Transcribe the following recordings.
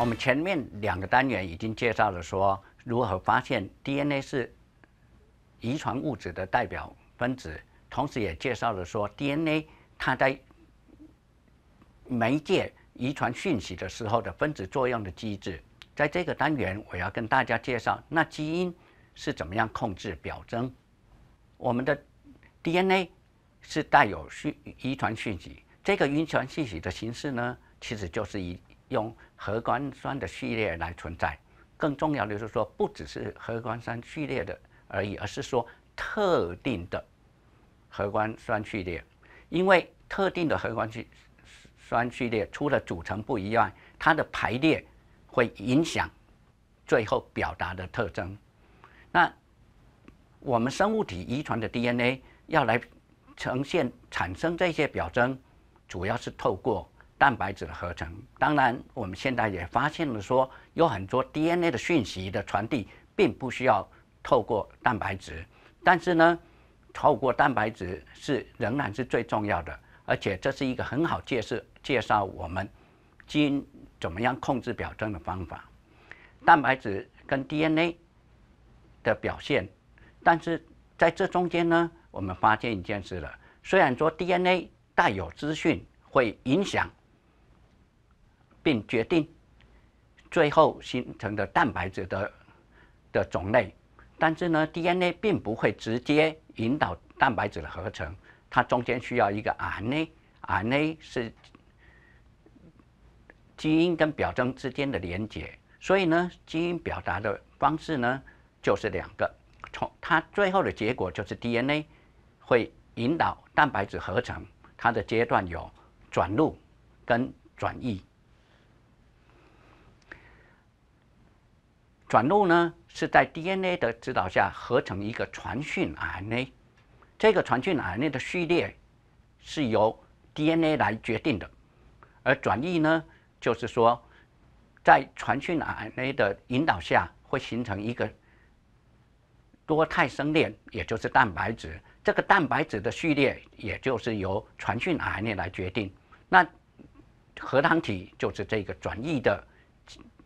我们前面两个单元已经介绍了说如何发现 DNA 是遗传物质的代表分子，同时也介绍了说 DNA 它在媒介遗传讯息的时候的分子作用的机制。在这个单元，我要跟大家介绍，那基因是怎么样控制表征？我们的 DNA 是带有讯遗传讯息，这个遗传讯息的形式呢，其实就是一用核苷酸的序列来存在，更重要的是说，不只是核苷酸序列的而已，而是说特定的核苷酸序列，因为特定的核苷酸序列除了组成不一样，它的排列会影响最后表达的特征。那我们生物体遗传的 DNA 要来呈现产生这些表征，主要是透过。蛋白质的合成，当然我们现在也发现了说，有很多 DNA 的讯息的传递并不需要透过蛋白质，但是呢，透过蛋白质是仍然是最重要的，而且这是一个很好介绍介绍我们基因怎么样控制表征的方法。蛋白质跟 DNA 的表现，但是在这中间呢，我们发现一件事了，虽然说 DNA 带有资讯，会影响。并决定最后形成的蛋白质的的种类，但是呢，DNA 并不会直接引导蛋白质的合成，它中间需要一个 RNA，RNA 是基因跟表征之间的连接，所以呢，基因表达的方式呢就是两个，从它最后的结果就是 DNA 会引导蛋白质合成，它的阶段有转录跟转译。转录呢是在 DNA 的指导下合成一个传讯 RNA，这个传讯 RNA 的序列是由 DNA 来决定的，而转译呢就是说在传讯 RNA 的引导下会形成一个多肽生链，也就是蛋白质。这个蛋白质的序列也就是由传讯 RNA 来决定。那核糖体就是这个转译的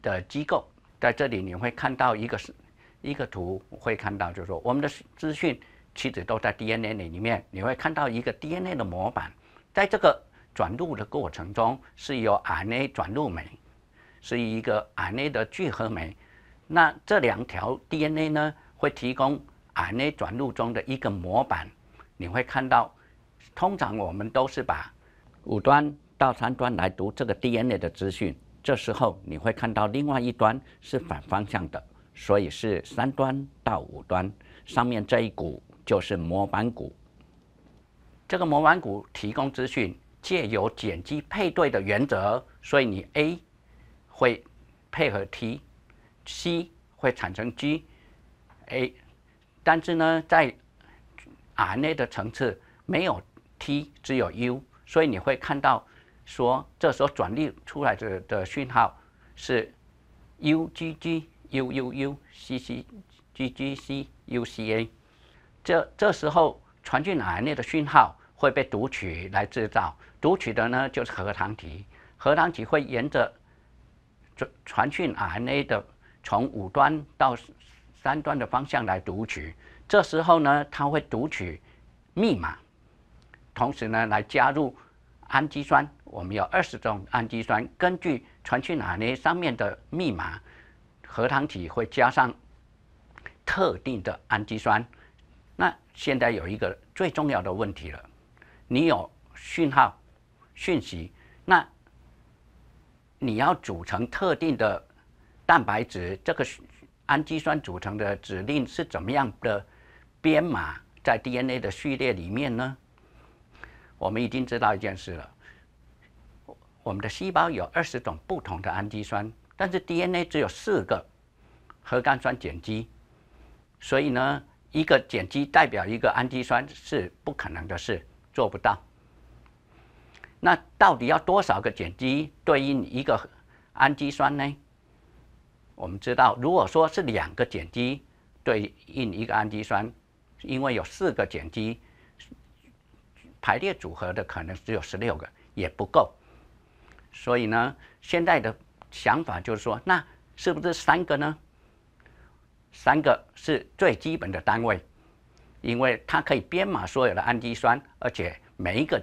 的机构。在这里你会看到一个是一个图，会看到就是说我们的资讯其实都在 DNA 里面。你会看到一个 DNA 的模板，在这个转录的过程中是由 RNA 转录酶是一个 RNA 的聚合酶。那这两条 DNA 呢会提供 RNA 转录中的一个模板。你会看到，通常我们都是把五端到三端来读这个 DNA 的资讯。这时候你会看到另外一端是反方向的，所以是三端到五端上面这一股就是模板股。这个模板股提供资讯，借由碱基配对的原则，所以你 A 会配合 T，C 会产生 G，A。但是呢，在 RNA 的层次没有 T，只有 U，所以你会看到。说这时候转递出来的的讯号是 UGGUUUCGCGCUCA，这这时候传进 RNA 的讯号会被读取来制造，读取的呢就是核糖体，核糖体会沿着传传讯 RNA 的从五端到三端的方向来读取，这时候呢它会读取密码，同时呢来加入。氨基酸，我们有二十种氨基酸。根据传去哪呢？上面的密码，核糖体会加上特定的氨基酸。那现在有一个最重要的问题了：你有讯号、讯息，那你要组成特定的蛋白质，这个氨基酸组成的指令是怎么样的编码在 DNA 的序列里面呢？我们已经知道一件事了，我们的细胞有二十种不同的氨基酸，但是 DNA 只有四个核苷酸碱基，所以呢，一个碱基代表一个氨基酸是不可能的事，做不到。那到底要多少个碱基对应一个氨基酸呢？我们知道，如果说是两个碱基对应一个氨基酸，因为有四个碱基。排列组合的可能只有十六个，也不够，所以呢，现在的想法就是说，那是不是三个呢？三个是最基本的单位，因为它可以编码所有的氨基酸，而且每一个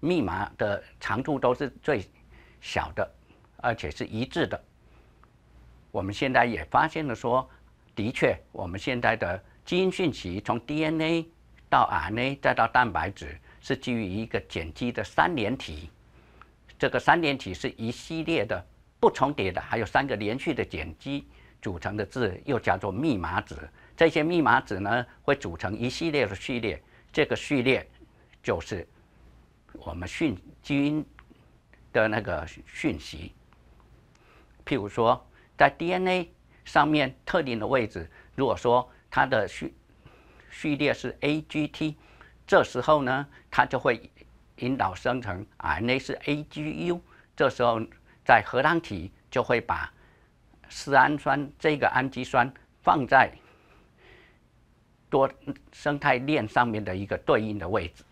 密码的长度都是最小的，而且是一致的。我们现在也发现了说，的确，我们现在的基因讯息从 DNA 到 RNA 再到蛋白质。是基于一个碱基的三联体，这个三联体是一系列的不重叠的，还有三个连续的碱基组成的字，又叫做密码子。这些密码子呢，会组成一系列的序列，这个序列就是我们讯基因的那个讯息。譬如说，在 DNA 上面特定的位置，如果说它的序序列是 AGT。这时候呢，它就会引导生成 A、N、A、A、G、U。这时候在核糖体就会把丝氨酸这个氨基酸放在多生态链上面的一个对应的位置。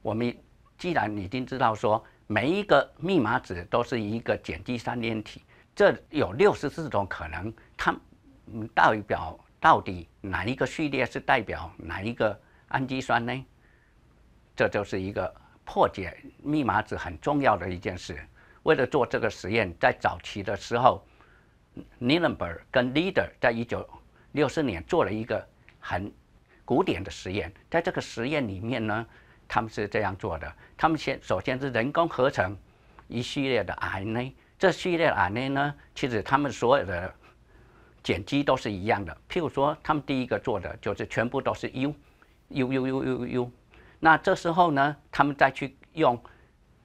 我们既然已经知道说每一个密码子都是一个碱基三联体，这有六十四种可能，它代表到底哪一个序列是代表哪一个？氨基酸呢？这就是一个破解密码子很重要的一件事。为了做这个实验，在早期的时候 n i l e n b e r g 跟 Leader 在一九六四年做了一个很古典的实验。在这个实验里面呢，他们是这样做的：他们先首先是人工合成一系列的 RNA，这系列 RNA 呢，其实他们所有的碱基都是一样的。譬如说，他们第一个做的就是全部都是 U。呦呦呦呦呦。那这时候呢，他们再去用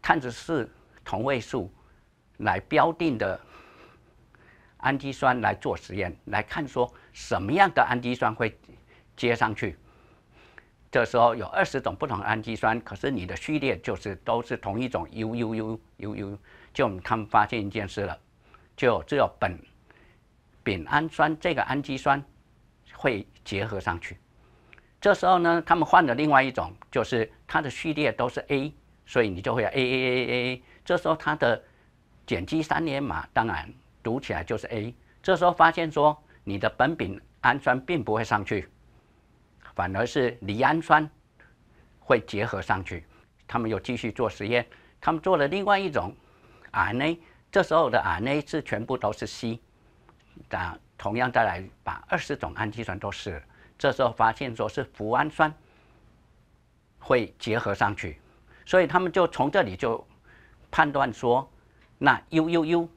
碳十四同位素来标定的氨基酸来做实验，来看说什么样的氨基酸会接上去。这时候有二十种不同氨基酸，可是你的序列就是都是同一种呦呦呦呦呦，就他们发现一件事了，就只有苯丙氨酸这个氨基酸会结合上去。这时候呢，他们换了另外一种，就是它的序列都是 A，所以你就会 A A A A A。这时候它的碱基三联码当然读起来就是 A。这时候发现说，你的苯丙氨酸并不会上去，反而是离氨酸会结合上去。他们又继续做实验，他们做了另外一种 RNA，这时候的 RNA 是全部都是 C。但同样再来把二十种氨基酸都是。这时候发现说是脯氨酸会结合上去，所以他们就从这里就判断说，那 UUU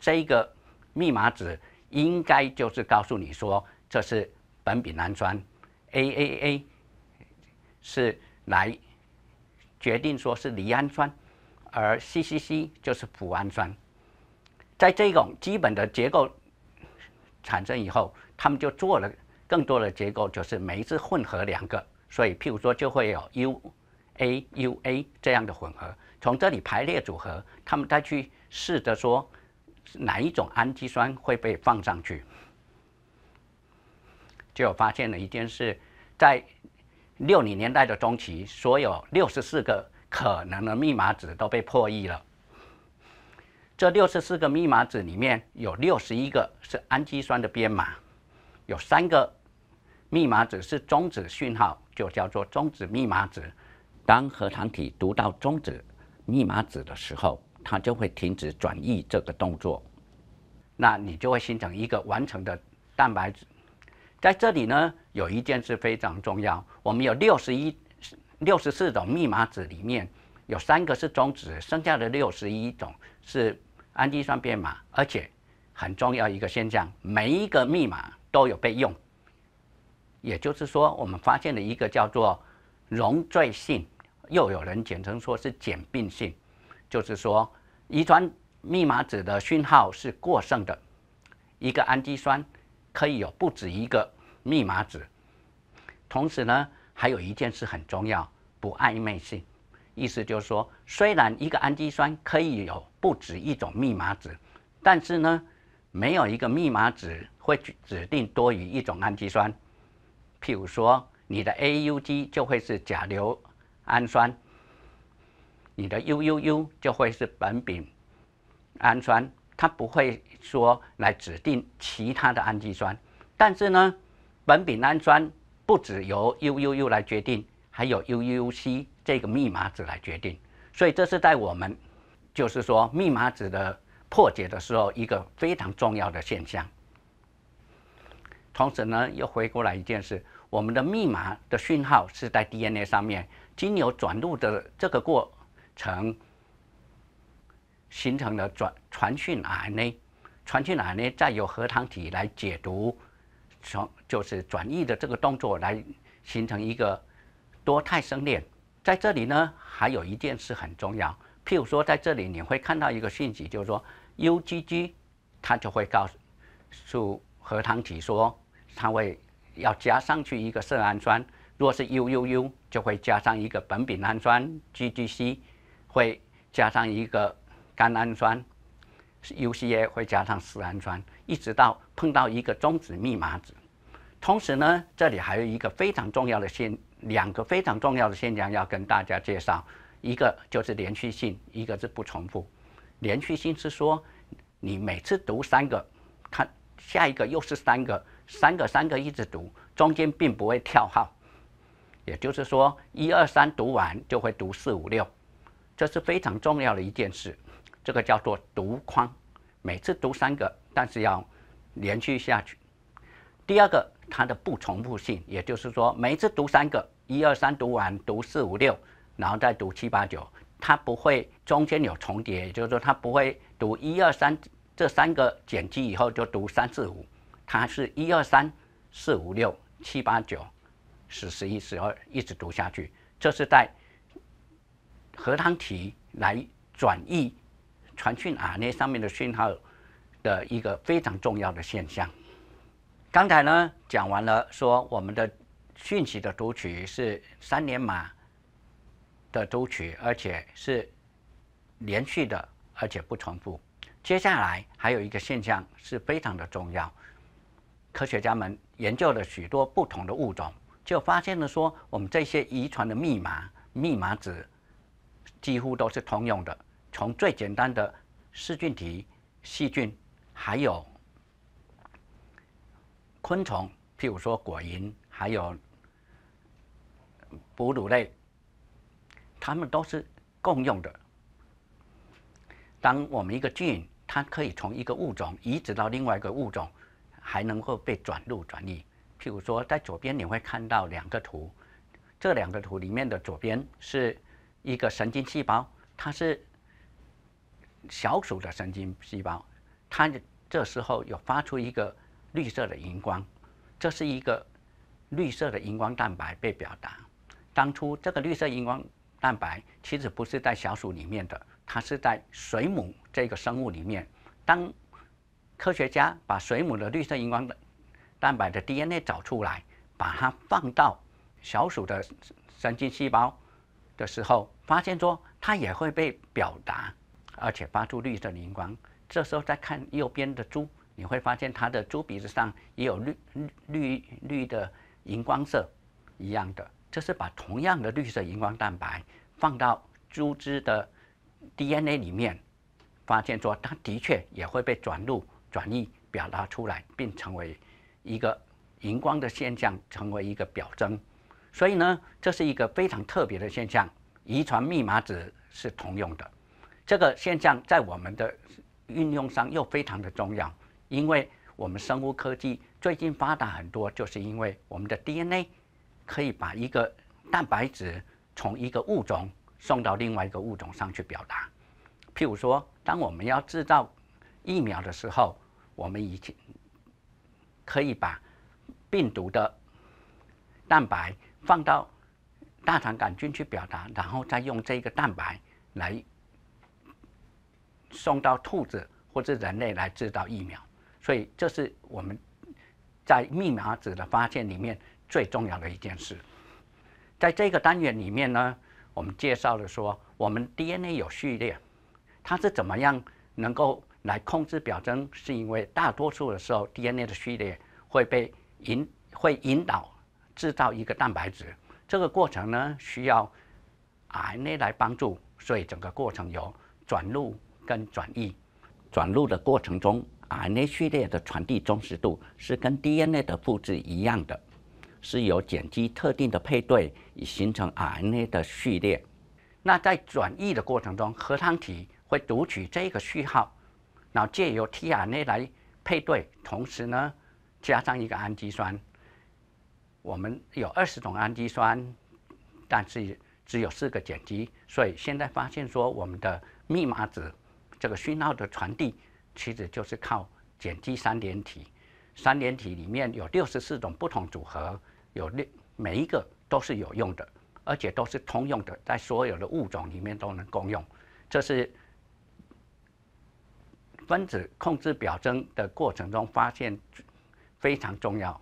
这个密码子应该就是告诉你说这是苯丙氨酸，AAA 是来决定说是离氨酸，而 CCC 就是脯氨酸。在这种基本的结构产生以后，他们就做了。更多的结构就是每一次混合两个，所以譬如说就会有 U A U A 这样的混合，从这里排列组合，他们再去试着说哪一种氨基酸会被放上去，就发现了一件事，在六零年代的中期，所有六十四个可能的密码子都被破译了。这六十四个密码子里面有六十一个是氨基酸的编码，有三个。密码子是终止讯号，就叫做终止密码子。当核糖体读到终止密码子的时候，它就会停止转移这个动作。那你就会形成一个完整的蛋白质。在这里呢，有一件事非常重要，我们有六十一、六十四种密码子，里面有三个是终止，剩下的六十一种是氨基酸编码。而且很重要一个现象，每一个密码都有备用。也就是说，我们发现了一个叫做溶赘性，又有人简称说是简并性，就是说，遗传密码子的讯号是过剩的，一个氨基酸可以有不止一个密码子。同时呢，还有一件事很重要，不暧昧性，意思就是说，虽然一个氨基酸可以有不止一种密码子，但是呢，没有一个密码子会指定多于一种氨基酸。譬如说，你的 AUG 就会是甲硫氨酸，你的 UUU 就会是苯丙氨酸。它不会说来指定其他的氨基酸，但是呢，苯丙氨酸不只由 UUU 来决定，还有 UUC 这个密码子来决定。所以这是在我们就是说密码子的破解的时候一个非常重要的现象。同时呢，又回过来一件事，我们的密码的讯号是在 DNA 上面，经由转录的这个过程，形成了转传讯 RNA，传讯 RNA 再由核糖体来解读，从就是转译的这个动作来形成一个多肽生链。在这里呢，还有一件事很重要，譬如说在这里你会看到一个讯息，就是说 UGG，它就会告诉核糖体说。它会要加上去一个色氨酸，若是 U U U 就会加上一个苯丙氨酸；G G C 会加上一个甘氨酸；U C A 会加上丝氨酸，一直到碰到一个终止密码子。同时呢，这里还有一个非常重要的现两个非常重要的现象要跟大家介绍，一个就是连续性，一个是不重复。连续性是说你每次读三个，看下一个又是三个。三个三个一直读，中间并不会跳号，也就是说，一二三读完就会读四五六，这是非常重要的一件事。这个叫做读框，每次读三个，但是要连续下去。第二个，它的不重复性，也就是说，每次读三个，一二三读完读四五六，然后再读七八九，它不会中间有重叠，就是说，它不会读一二三这三个减去以后就读三四五。它是一二三四五六七八九，十十一十二，一直读下去。这是在核糖体来转移传讯啊，那上面的讯号的一个非常重要的现象。刚才呢讲完了，说我们的讯息的读取是三连码的读取，而且是连续的，而且不重复。接下来还有一个现象是非常的重要。科学家们研究了许多不同的物种，就发现了说，我们这些遗传的密码、密码子几乎都是通用的。从最简单的噬菌体、细菌，还有昆虫，譬如说果蝇，还有哺乳类，它们都是共用的。当我们一个菌，它可以从一个物种移植到另外一个物种。还能够被转入转移，譬如说，在左边你会看到两个图，这两个图里面的左边是一个神经细胞，它是小鼠的神经细胞，它这时候有发出一个绿色的荧光，这是一个绿色的荧光蛋白被表达。当初这个绿色荧光蛋白其实不是在小鼠里面的，它是在水母这个生物里面，当。科学家把水母的绿色荧光蛋蛋白的 DNA 找出来，把它放到小鼠的神经细胞的时候，发现说它也会被表达，而且发出绿色的荧光。这时候再看右边的猪，你会发现它的猪鼻子上也有绿绿绿的荧光色一样的。这是把同样的绿色荧光蛋白放到猪只的 DNA 里面，发现说它的确也会被转入。转移表达出来，并成为一个荧光的现象，成为一个表征。所以呢，这是一个非常特别的现象。遗传密码子是通用的，这个现象在我们的运用上又非常的重要。因为我们生物科技最近发达很多，就是因为我们的 DNA 可以把一个蛋白质从一个物种送到另外一个物种上去表达。譬如说，当我们要制造疫苗的时候，我们已经可以把病毒的蛋白放到大肠杆菌去表达，然后再用这个蛋白来送到兔子或者人类来制造疫苗。所以，这是我们在密码子的发现里面最重要的一件事。在这个单元里面呢，我们介绍了说，我们 DNA 有序列，它是怎么样能够？来控制表征，是因为大多数的时候，DNA 的序列会被引会引导制造一个蛋白质。这个过程呢，需要 RNA 来帮助，所以整个过程有转录跟转译。转录的过程中，RNA 序列的传递忠实度是跟 DNA 的复制一样的，是由碱基特定的配对以形成 RNA 的序列。那在转译的过程中，核糖体会读取这个序号。然后借由 T R N A 来配对，同时呢加上一个氨基酸。我们有二十种氨基酸，但是只有四个碱基，所以现在发现说我们的密码子这个讯号的传递，其实就是靠碱基三联体。三联体里面有六十四种不同组合，有六每一个都是有用的，而且都是通用的，在所有的物种里面都能共用。这是。分子控制表征的过程中，发现非常重要。